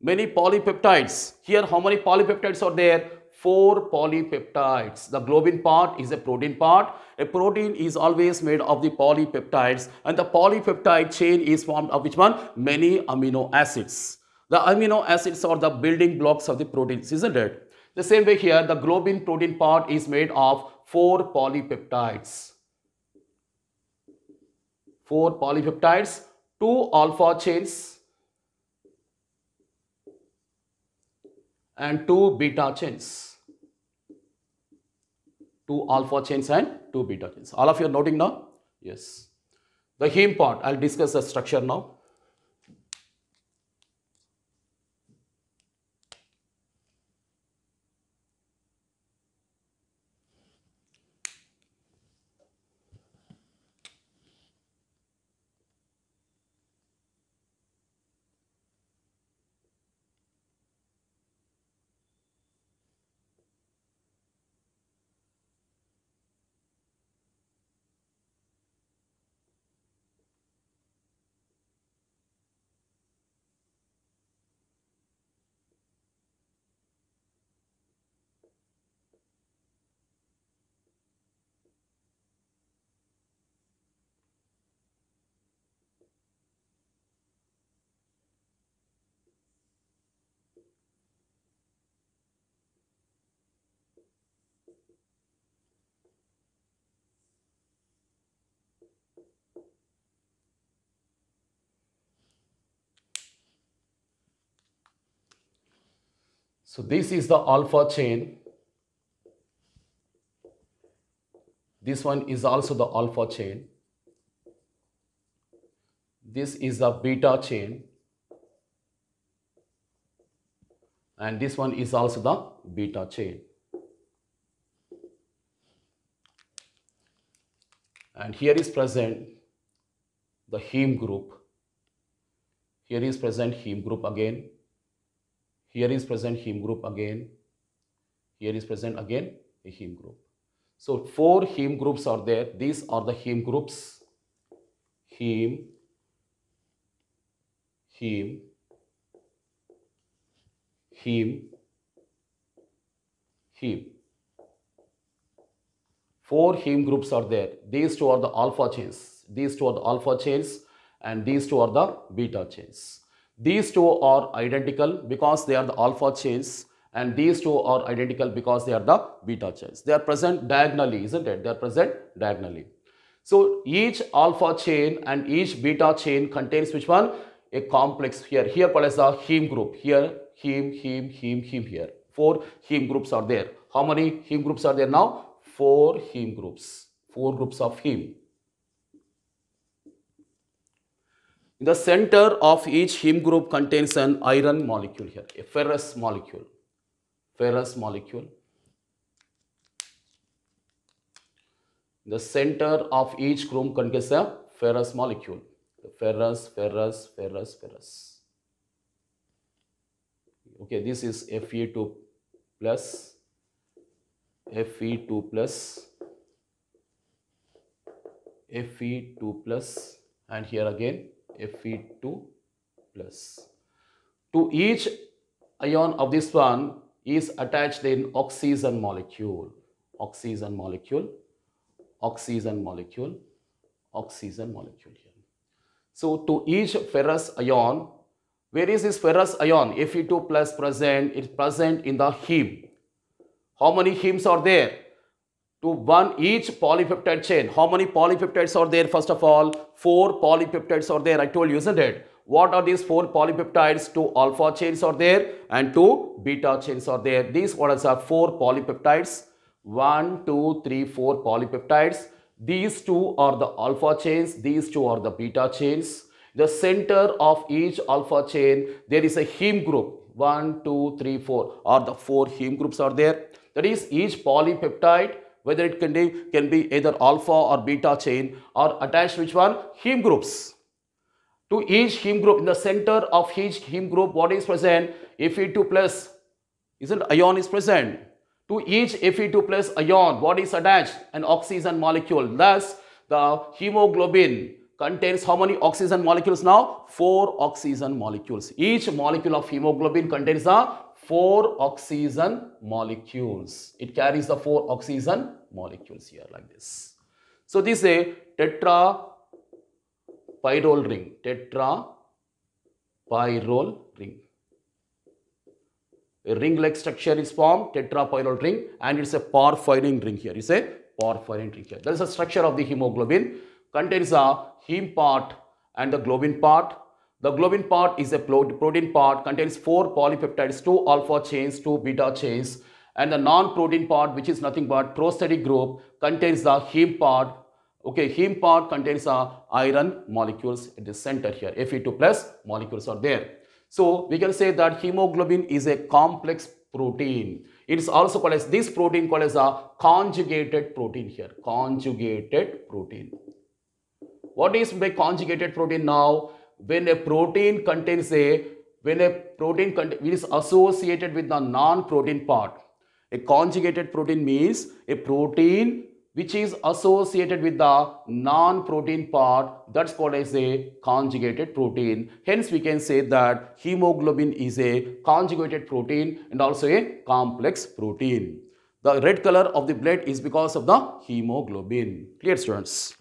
Many polypeptides. Here how many polypeptides are there? Four polypeptides. The globin part is a protein part. A protein is always made of the polypeptides and the polypeptide chain is formed of which one? Many amino acids. The amino acids are the building blocks of the proteins, isn't it? The same way here, the globin protein part is made of four polypeptides. 4 polypeptides, 2 alpha chains and 2 beta chains. 2 alpha chains and 2 beta chains. All of you are noting now? Yes. The heme part, I will discuss the structure now. So this is the alpha chain. This one is also the alpha chain. This is the beta chain. And this one is also the beta chain. and here is present the heme group. Here is present heme group again. Here is present heme group again. Here is present again a heme group. So four heme groups are there. These are the heme groups. Heme, heme, heme, heme. Four heme groups are there. These two are the alpha chains. These two are the alpha chains and these two are the beta chains. These two are identical because they are the alpha chains and these two are identical because they are the beta chains. They are present diagonally, isn't it? They are present diagonally. So each alpha chain and each beta chain contains which one? A complex here. Here called as the heme group. Here, heme, heme, heme, heme here. Four heme groups are there. How many heme groups are there now? four heme groups, four groups of heme. The center of each heme group contains an iron molecule here, a ferrous molecule, ferrous molecule. The center of each group contains a ferrous molecule, ferrous, ferrous, ferrous, ferrous. Okay, this is Fe2 plus Fe2 plus Fe2 plus and here again Fe2 plus. To each ion of this one is attached an oxygen molecule, oxygen molecule, oxygen molecule, oxygen molecule here. So to each ferrous ion, where is this ferrous ion Fe2 plus present? it's present in the heme how many hymns are there? To one each polypeptide chain. How many polypeptides are there first of all? Four polypeptides are there. I told you, isn't it? What are these four polypeptides? Two alpha chains are there and two beta chains are there. These what are four polypeptides. One, two, three, four polypeptides. These two are the alpha chains. These two are the beta chains. The center of each alpha chain, there is a heme group. One, two, three, four. Or the four heme groups are there. That is, each polypeptide, whether it can be, can be either alpha or beta chain or attached which one? Heme groups. To each heme group, in the center of each heme group, what is present? Fe2 plus, isn't ion is present. To each Fe2 plus ion, what is attached? An oxygen molecule. Thus, the hemoglobin contains how many oxygen molecules now? Four oxygen molecules. Each molecule of hemoglobin contains the four oxygen molecules. It carries the four oxygen molecules here like this. So this is a tetrapyrrole ring. Tetrapyrrole ring. A ring-like structure is formed, tetrapyrrole ring, and it's a porphyrin ring here. It's a porphyrin ring here. That is the structure of the hemoglobin. Contains a heme part and the globin part the globin part is a protein part, contains four polypeptides, two alpha chains, two beta chains. And the non-protein part, which is nothing but prostatic group, contains the heme part. Okay, heme part contains the iron molecules at the center here. Fe2 plus molecules are there. So, we can say that hemoglobin is a complex protein. It is also called as, this protein called as a conjugated protein here. Conjugated protein. What is by conjugated protein now? when a protein contains a when a protein is associated with the non-protein part. A conjugated protein means a protein which is associated with the non-protein part that's called as a conjugated protein. Hence we can say that hemoglobin is a conjugated protein and also a complex protein. The red color of the blood is because of the hemoglobin. Clear students?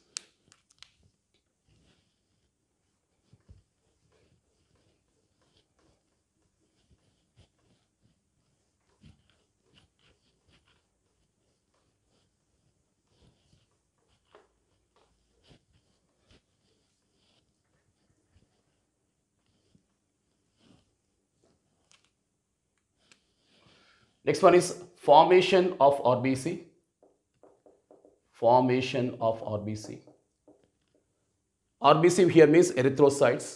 Next one is formation of RBC. Formation of RBC. RBC here means erythrocytes.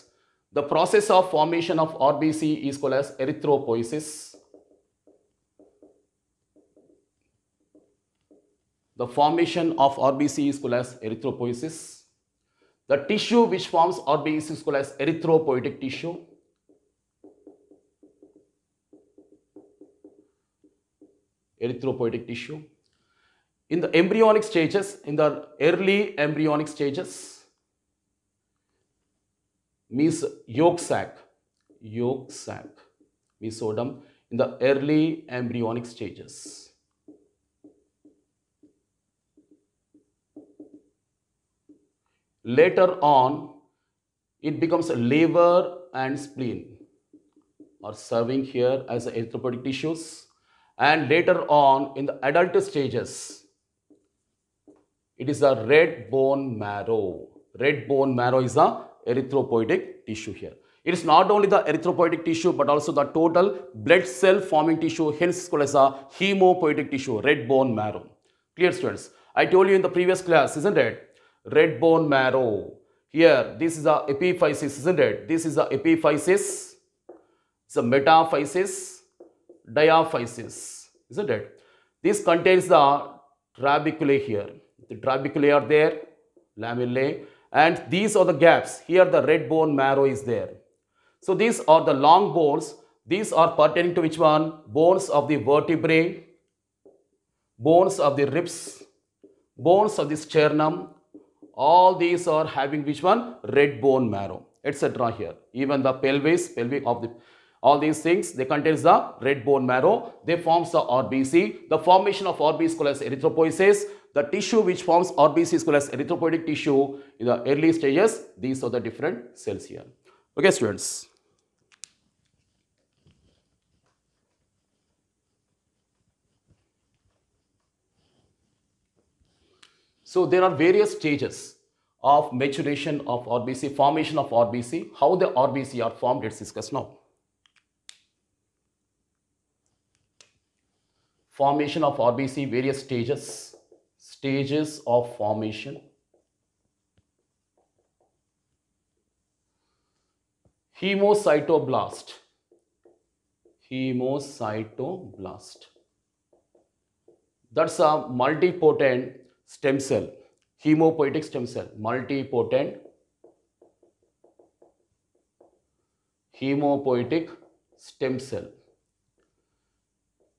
The process of formation of RBC is called as erythropoiesis. The formation of RBC is called as erythropoiesis. The tissue which forms RBC is called as erythropoietic tissue. erythropoietic tissue. In the embryonic stages, in the early embryonic stages, means yolk sac, yolk sac, mesoderm in the early embryonic stages. Later on, it becomes liver and spleen are serving here as erythropoietic tissues and later on in the adult stages, it is the red bone marrow. Red bone marrow is the erythropoietic tissue here. It is not only the erythropoietic tissue but also the total blood cell forming tissue hence it's called as a hemopoietic tissue, red bone marrow. Clear students? I told you in the previous class, isn't it? Red bone marrow. Here, this is a epiphysis, isn't it? This is a epiphysis. It's a metaphysis diaphysis, isn't it? This contains the trabeculae here. The trabeculae are there, lamellae, and these are the gaps. Here the red bone marrow is there. So these are the long bones. These are pertaining to which one? Bones of the vertebrae, bones of the ribs, bones of the sternum. All these are having which one? Red bone marrow, etc. here. Even the pelvis, pelvic of the all these things, they contains the red bone marrow. They forms the RBC. The formation of RBC called as erythropoiesis. The tissue which forms RBC is called as erythropoietic tissue. In the early stages, these are the different cells here. Okay, students. So there are various stages of maturation of RBC, formation of RBC, how the RBC are formed, let's discuss now. formation of RBC, various stages, stages of formation. Hemocytoblast, hemocytoblast. That's a multipotent stem cell, hemopoietic stem cell, multipotent hemopoietic stem cell.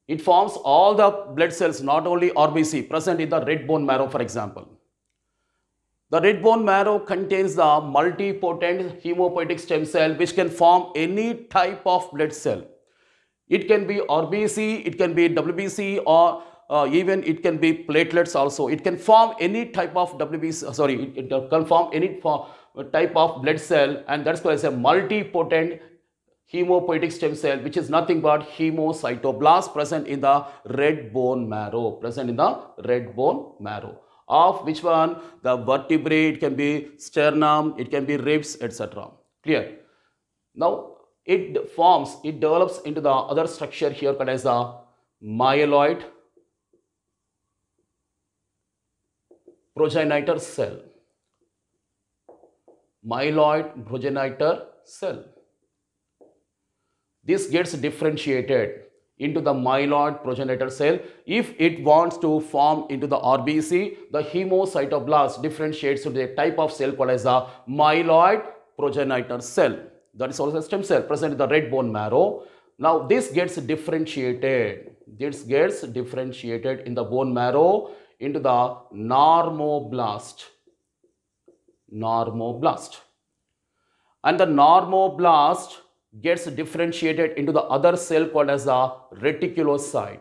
It forms all the blood cells, not only RBC, present in the red bone marrow, for example. The red bone marrow contains the multipotent hemopoietic stem cell which can form any type of blood cell. It can be RBC, it can be WBC or uh, even it can be platelets also. It can form any type of WBC, sorry, it, it can form any form, type of blood cell and that's why I a multipotent hemopoietic stem cell which is nothing but hemocytoblast present in the red bone marrow present in the red bone marrow of which one the vertebrae it can be sternum it can be ribs etc clear now it forms it develops into the other structure here called as the myeloid progenitor cell myeloid progenitor cell this gets differentiated into the myeloid progenitor cell. If it wants to form into the RBC, the hemocytoblast differentiates into the type of cell called as a myeloid progenitor cell. That is also a stem cell present in the red bone marrow. Now this gets differentiated. This gets differentiated in the bone marrow into the normoblast. Normoblast. And the normoblast gets differentiated into the other cell called as a reticulocyte.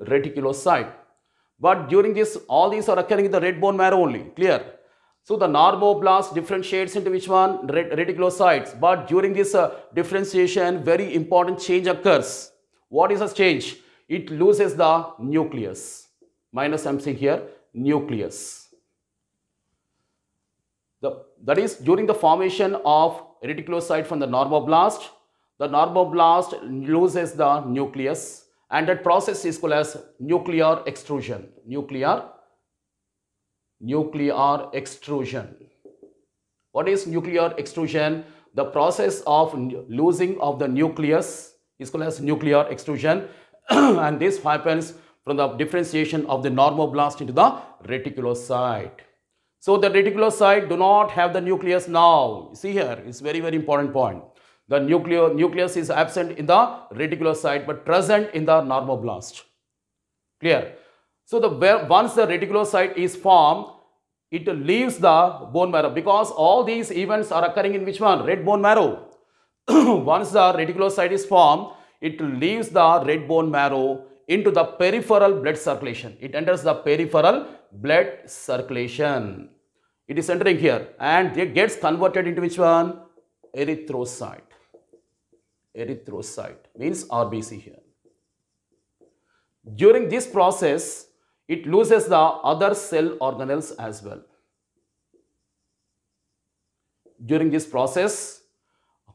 Reticulocyte. But during this, all these are occurring in the red bone marrow only, clear? So the normoblast differentiates into which one? Ret reticulocytes. But during this uh, differentiation, very important change occurs. What is this change? It loses the nucleus. Minus I'm saying here, nucleus. The, that is during the formation of reticulocyte from the normoblast. The normoblast loses the nucleus and that process is called as nuclear extrusion. Nuclear, nuclear extrusion. What is nuclear extrusion? The process of losing of the nucleus is called as nuclear extrusion <clears throat> and this happens from the differentiation of the normoblast into the reticulocyte. So the reticulocyte do not have the nucleus now. See here, it's very, very important point. The nucleo, nucleus is absent in the reticulocyte but present in the normoblast. Clear? So the once the reticulocyte is formed, it leaves the bone marrow because all these events are occurring in which one? Red bone marrow. <clears throat> once the reticulocyte is formed, it leaves the red bone marrow into the peripheral blood circulation. It enters the peripheral blood circulation. It is entering here and it gets converted into which one? Erythrocyte. Erythrocyte means RBC here. During this process, it loses the other cell organelles as well. During this process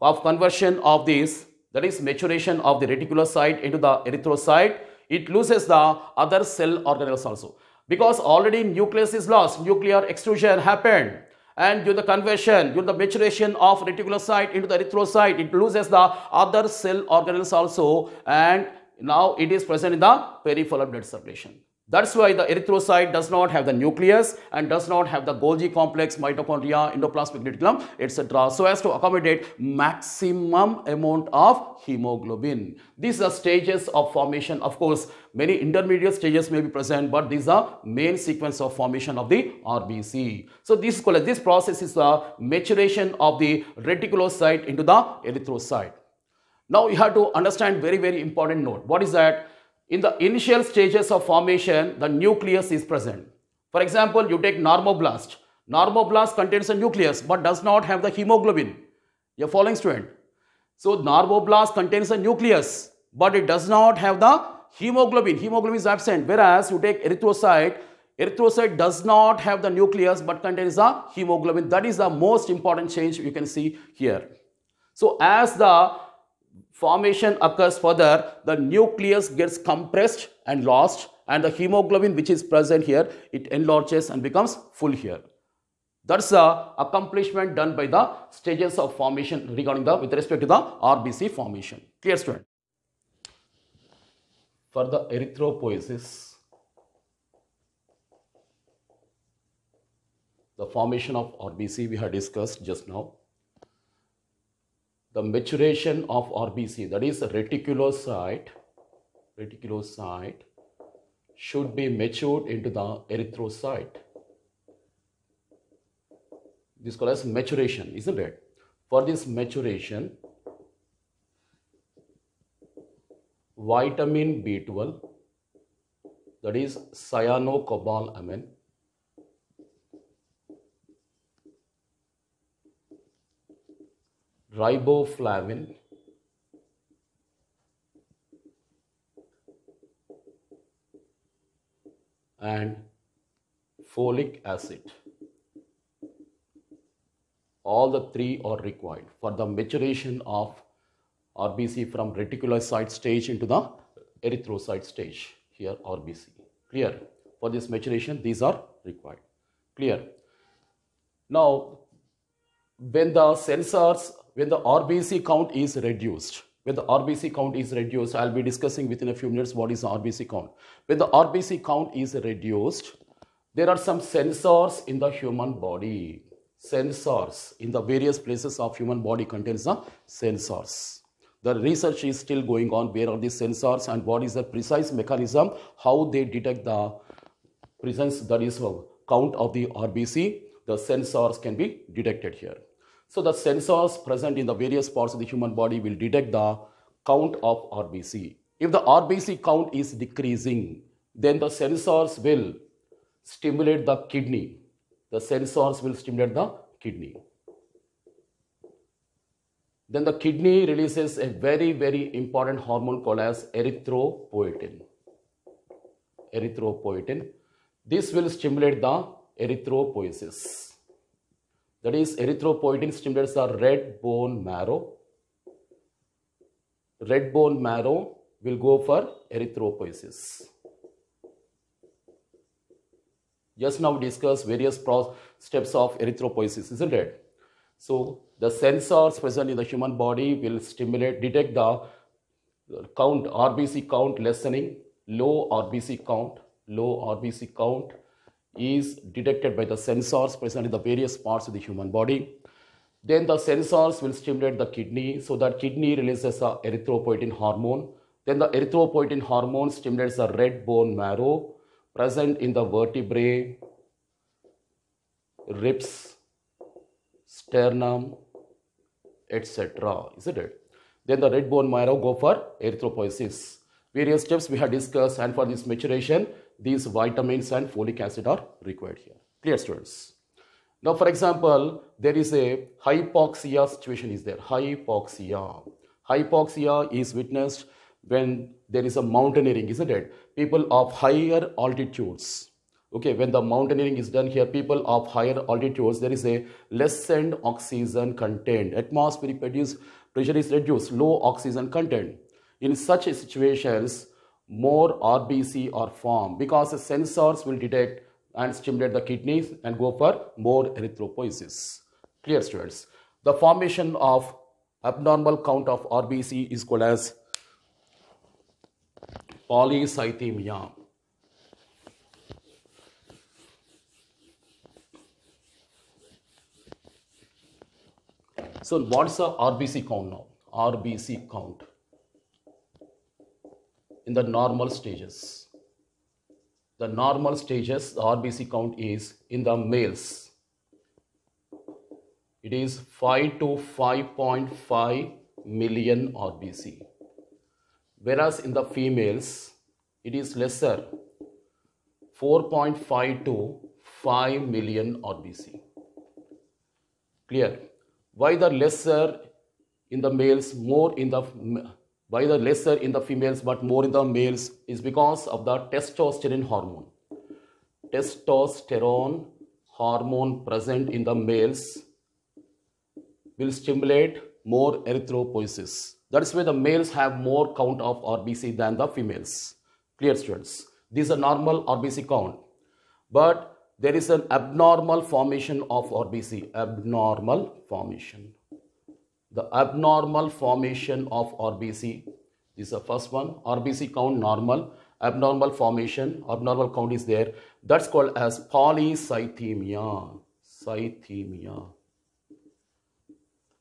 of conversion of this, that is maturation of the reticulocyte into the erythrocyte, it loses the other cell organelles also because already nucleus is lost, nuclear extrusion happened. And due to the conversion, due to the maturation of reticulocyte into the erythrocyte, it loses the other cell organelles also and now it is present in the peripheral blood circulation. That's why the erythrocyte does not have the nucleus and does not have the Golgi complex, mitochondria, endoplasmic reticulum, etc. So as to accommodate maximum amount of hemoglobin. These are stages of formation. Of course, many intermediate stages may be present, but these are main sequence of formation of the RBC. So this, this process is the maturation of the reticulocyte into the erythrocyte. Now you have to understand very, very important note. What is that? in the initial stages of formation, the nucleus is present. For example, you take normoblast. Normoblast contains a nucleus but does not have the hemoglobin. You're following student. So normoblast contains a nucleus but it does not have the hemoglobin. Hemoglobin is absent. Whereas you take erythrocyte, erythrocyte does not have the nucleus but contains the hemoglobin. That is the most important change you can see here. So as the formation occurs further, the nucleus gets compressed and lost and the hemoglobin which is present here, it enlarges and becomes full here. That's the accomplishment done by the stages of formation regarding the with respect to the RBC formation. Clear student? For the erythropoiesis, the formation of RBC we had discussed just now the maturation of RBC, that is reticulocyte, reticulocyte should be matured into the erythrocyte. This is called as maturation, isn't it? For this maturation, vitamin B12, that is cyanocobalamin, riboflavin and folic acid. All the three are required for the maturation of RBC from reticulocyte stage into the erythrocyte stage. Here RBC. Clear? For this maturation, these are required. Clear? Now, when the cells are when the RBC count is reduced, when the RBC count is reduced, I'll be discussing within a few minutes what is RBC count. When the RBC count is reduced, there are some sensors in the human body. Sensors in the various places of human body contains the sensors. The research is still going on. Where are these sensors and what is the precise mechanism? How they detect the presence, that is count of the RBC. The sensors can be detected here. So the sensors present in the various parts of the human body will detect the count of RBC. If the RBC count is decreasing, then the sensors will stimulate the kidney. The sensors will stimulate the kidney. Then the kidney releases a very, very important hormone called as erythropoietin. Erythropoietin. This will stimulate the erythropoiesis. That is, erythropoietin stimulators are red bone marrow. Red bone marrow will go for erythropoiesis. Just now we discussed various steps of erythropoiesis, isn't it? So the sensors present in the human body will stimulate, detect the count, RBC count lessening, low RBC count, low RBC count, is detected by the sensors present in the various parts of the human body. Then the sensors will stimulate the kidney so that kidney releases a erythropoietin hormone. Then the erythropoietin hormone stimulates the red bone marrow present in the vertebrae, ribs, sternum, etc. Isn't it? Then the red bone marrow go for erythropoiesis. Various steps we have discussed and for this maturation, these vitamins and folic acid are required here. Clear students? Now, for example, there is a hypoxia situation is there. Hypoxia. Hypoxia is witnessed when there is a mountaineering, isn't it? People of higher altitudes. Okay, when the mountaineering is done here, people of higher altitudes, there is a lessened oxygen content. Atmospheric pressure is reduced, low oxygen content. In such situations, more RBC are formed because the sensors will detect and stimulate the kidneys and go for more erythropoiesis. Clear students? The formation of abnormal count of RBC is called as polycythemia. So what's the RBC count now? RBC count in the normal stages. The normal stages, the RBC count is in the males. It is 5 to 5.5 million RBC. Whereas in the females, it is lesser 4.5 to 5 million RBC. Clear? Why the lesser in the males, more in the by the lesser in the females but more in the males is because of the testosterone hormone. Testosterone hormone present in the males will stimulate more erythropoiesis. That is why the males have more count of RBC than the females. Clear students. This is a normal RBC count. But there is an abnormal formation of RBC. Abnormal formation the abnormal formation of RBC. This is the first one. RBC count normal. Abnormal formation, abnormal count is there. That's called as polycythemia. Cythemia.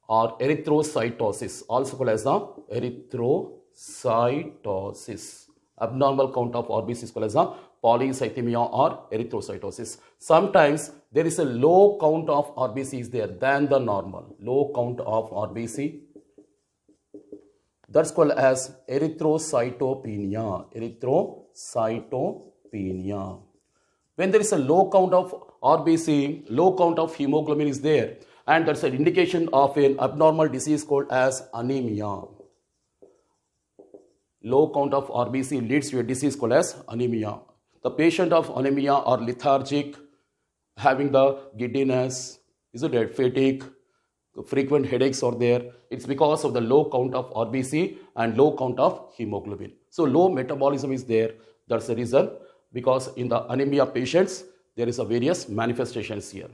Or erythrocytosis, also called as the erythrocytosis. Abnormal count of RBC is called as polycythemia or erythrocytosis. Sometimes there is a low count of RBC is there than the normal. Low count of RBC. That's called as erythrocytopenia. Erythrocytopenia. When there is a low count of RBC, low count of hemoglobin is there. And that's an indication of an abnormal disease called as anemia low count of RBC leads to a disease called as anemia. The patient of anemia are lethargic, having the giddiness, is a dead Fatigue, frequent headaches are there. It's because of the low count of RBC and low count of hemoglobin. So low metabolism is there. That's the reason because in the anemia patients, there is a various manifestations here.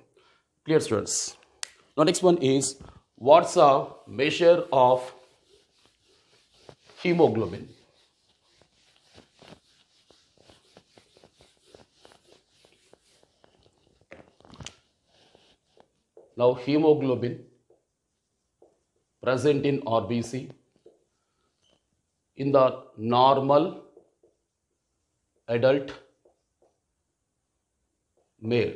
Clear students. Now next one is what's a measure of hemoglobin? Now hemoglobin present in RBC in the normal adult male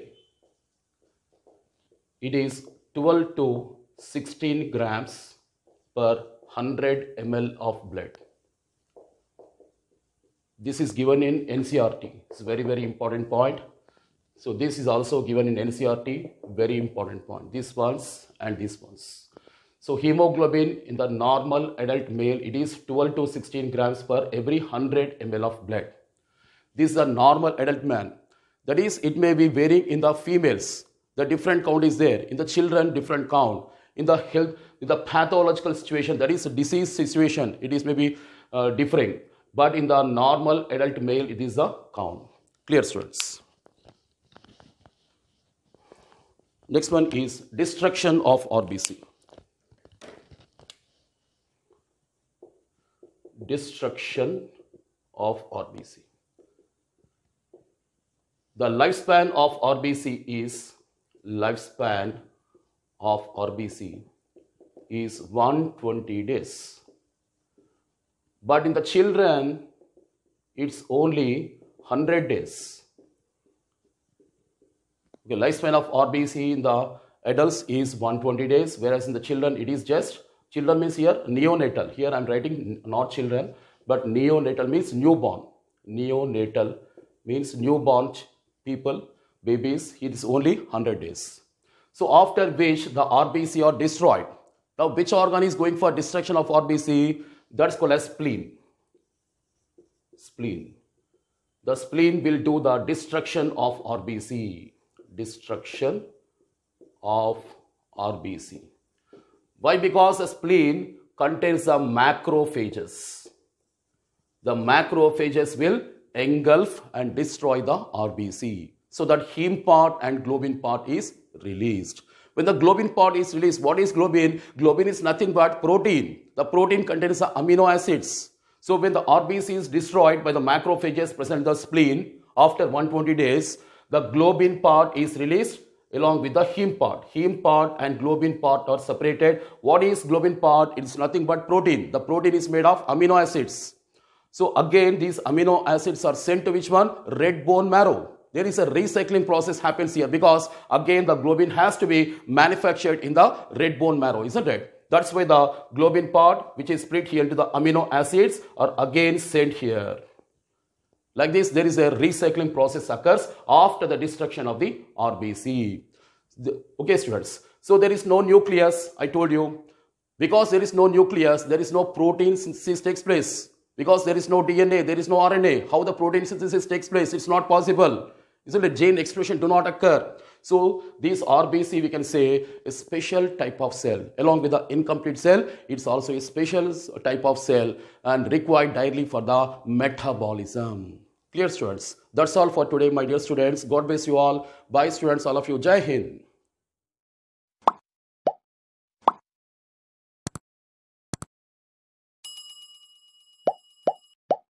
it is 12 to 16 grams per 100 ml of blood this is given in ncrt it's a very very important point so this is also given in NCRT, very important point, These ones and these ones. So hemoglobin in the normal adult male, it is 12 to 16 grams per every 100 ml of blood. This is a normal adult man. That is, it may be varying in the females. The different count is there. In the children, different count. In the health, in the pathological situation, that is disease situation, it is maybe uh, differing. But in the normal adult male, it is the count. Clear students. Next one is destruction of RBC. Destruction of RBC. The lifespan of RBC is lifespan of RBC is 120 days. But in the children, it's only 100 days. Okay, lifespan of RBC in the adults is 120 days, whereas in the children it is just children means here neonatal. Here I'm writing not children, but neonatal means newborn. Neonatal means newborn people, babies. It is only 100 days. So after which the RBC are destroyed. Now which organ is going for destruction of RBC? That's called as spleen. Spleen. The spleen will do the destruction of RBC destruction of RBC. Why? Because the spleen contains the macrophages. The macrophages will engulf and destroy the RBC. So that heme part and globin part is released. When the globin part is released, what is globin? Globin is nothing but protein. The protein contains the amino acids. So when the RBC is destroyed by the macrophages present in the spleen after 120 days, the globin part is released along with the heme part. Heme part and globin part are separated. What is globin part? It's nothing but protein. The protein is made of amino acids. So again, these amino acids are sent to which one? Red bone marrow. There is a recycling process happens here because again the globin has to be manufactured in the red bone marrow, isn't it? That's why the globin part which is split here into the amino acids are again sent here. Like this, there is a recycling process occurs after the destruction of the RBC. The, okay, students. So there is no nucleus, I told you. Because there is no nucleus, there is no protein synthesis takes place. Because there is no DNA, there is no RNA. How the protein synthesis takes place, it's not possible. Isn't it? Gene expression do not occur. So this RBC, we can say, a special type of cell. Along with the incomplete cell, it's also a special type of cell and required directly for the metabolism. Clear students? That's all for today, my dear students. God bless you all. Bye students, all of you. Jai Hind.